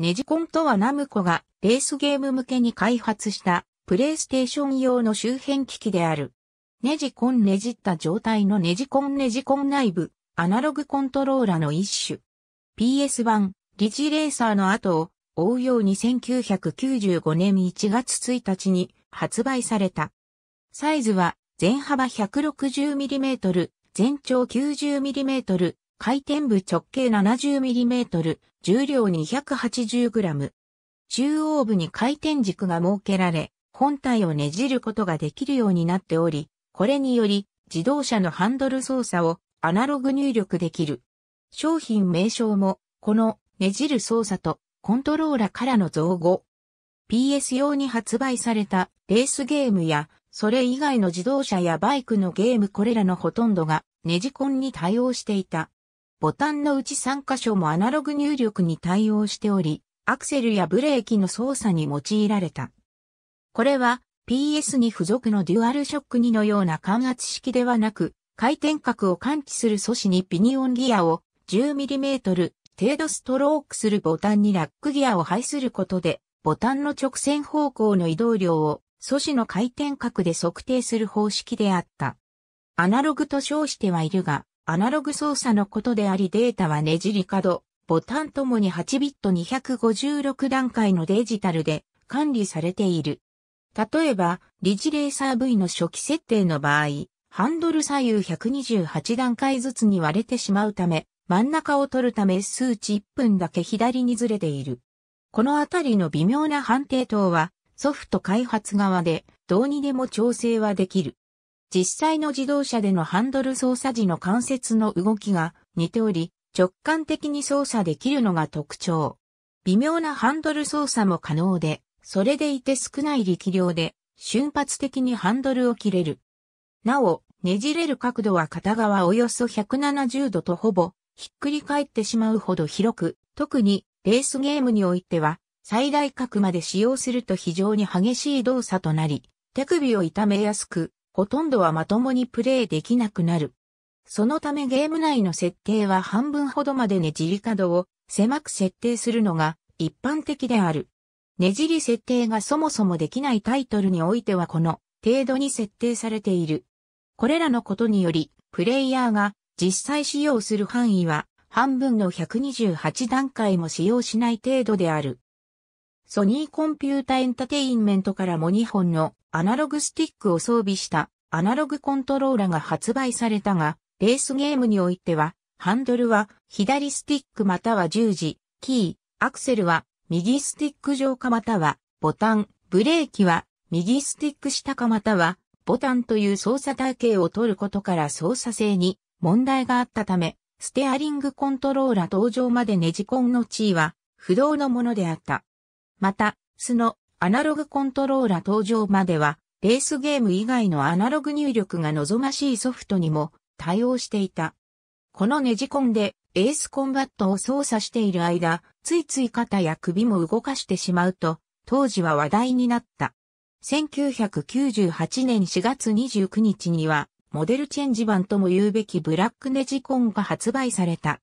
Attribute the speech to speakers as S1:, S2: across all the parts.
S1: ネジコンとはナムコがレースゲーム向けに開発したプレイステーション用の周辺機器である。ネジコンねじった状態のネジコンネジコン内部、アナログコントローラの一種。PS 版、リジレーサーの後を追うように1995年1月1日に発売された。サイズは全幅 160mm、全長 90mm、回転部直径 70mm、重量 280g。中央部に回転軸が設けられ、本体をねじることができるようになっており、これにより自動車のハンドル操作をアナログ入力できる。商品名称も、このねじる操作とコントローラからの造語。PS 用に発売されたレースゲームや、それ以外の自動車やバイクのゲームこれらのほとんどがネジコンに対応していた。ボタンのうち3箇所もアナログ入力に対応しており、アクセルやブレーキの操作に用いられた。これは PS2 付属のデュアルショック2のような感圧式ではなく、回転角を感知する素子にピニオンギアを 10mm 程度ストロークするボタンにラックギアを配することで、ボタンの直線方向の移動量を素子の回転角で測定する方式であった。アナログと称してはいるが、アナログ操作のことでありデータはねじり角、ボタンともに8ビット256段階のデジタルで管理されている。例えば、リジレーサー V の初期設定の場合、ハンドル左右128段階ずつに割れてしまうため、真ん中を取るため数値1分だけ左にずれている。このあたりの微妙な判定等は、ソフト開発側でどうにでも調整はできる。実際の自動車でのハンドル操作時の関節の動きが似ており、直感的に操作できるのが特徴。微妙なハンドル操作も可能で、それでいて少ない力量で瞬発的にハンドルを切れる。なお、ねじれる角度は片側およそ170度とほぼひっくり返ってしまうほど広く、特にレースゲームにおいては最大角まで使用すると非常に激しい動作となり、手首を痛めやすく、ほとんどはまともにプレイできなくなる。そのためゲーム内の設定は半分ほどまでねじり角を狭く設定するのが一般的である。ねじり設定がそもそもできないタイトルにおいてはこの程度に設定されている。これらのことにより、プレイヤーが実際使用する範囲は半分の128段階も使用しない程度である。ソニーコンピュータエンタテインメントからも2本のアナログスティックを装備したアナログコントローラが発売されたが、レースゲームにおいては、ハンドルは左スティックまたは十字、キー、アクセルは右スティック上かまたはボタン、ブレーキは右スティック下かまたはボタンという操作体系を取ることから操作性に問題があったため、ステアリングコントローラ登場までネジコンの地位は不動のものであった。また、スのアナログコントローラ登場までは、レースゲーム以外のアナログ入力が望ましいソフトにも対応していた。このネジコンでエースコンバットを操作している間、ついつい肩や首も動かしてしまうと、当時は話題になった。1998年4月29日には、モデルチェンジ版とも言うべきブラックネジコンが発売された。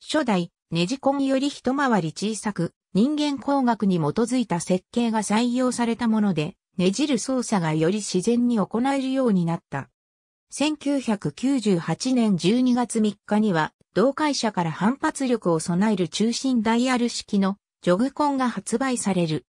S1: 初代ネジコンより一回り小さく、人間工学に基づいた設計が採用されたもので、ねじる操作がより自然に行えるようになった。1998年12月3日には、同会社から反発力を備える中心ダイヤル式のジョグコンが発売される。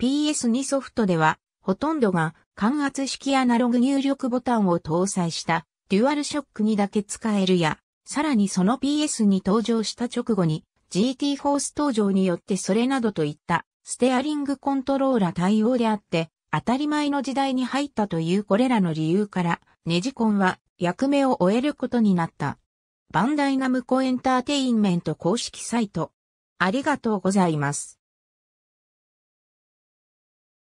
S1: PS2 ソフトでは、ほとんどが感圧式アナログ入力ボタンを搭載したデュアルショックにだけ使えるや、さらにその PS に登場した直後に GT フォース登場によってそれなどといったステアリングコントローラ対応であって、当たり前の時代に入ったというこれらの理由から、ネジコンは役目を終えることになった。バンダイナムコエンターテインメント公式サイト。ありがとうございます。